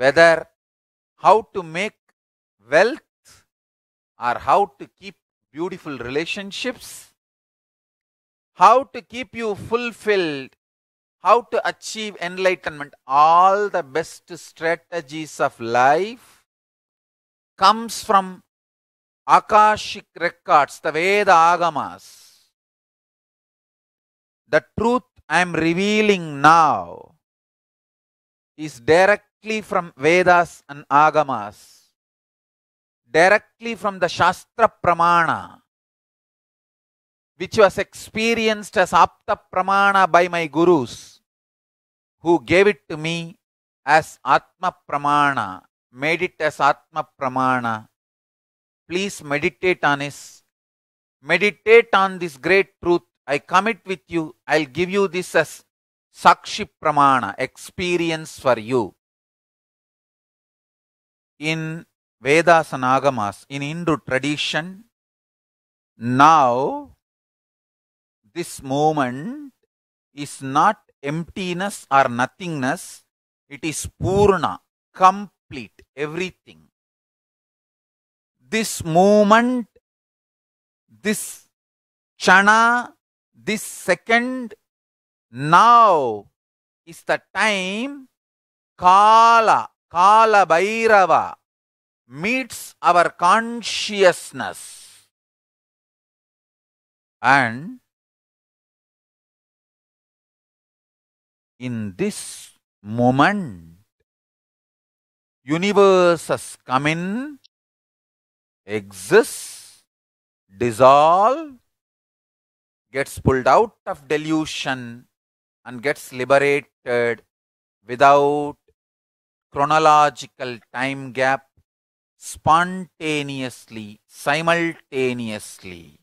whether how to make wealth or how to keep beautiful relationships, how to keep you fulfilled, how to achieve enlightenment, all the best strategies of life comes from Akashic records, the Veda Agamas. The truth I am revealing now is direct directly from Vedas and Agamas, directly from the Shastra Pramana, which was experienced as Apta Pramana by my gurus, who gave it to me as Atma Pramana, made it as Atma Pramana. Please meditate on this. Meditate on this great truth. I commit with you. I'll give you this as Sakshi Pramana, experience for you in Vedas and Agamas, in Hindu tradition, now this moment is not emptiness or nothingness, it is Purna, complete, everything. This moment, this chana, this second, now is the time, kala, Kala Bhairava meets our consciousness and in this moment universes come in exists dissolve gets pulled out of delusion and gets liberated without chronological time gap spontaneously, simultaneously.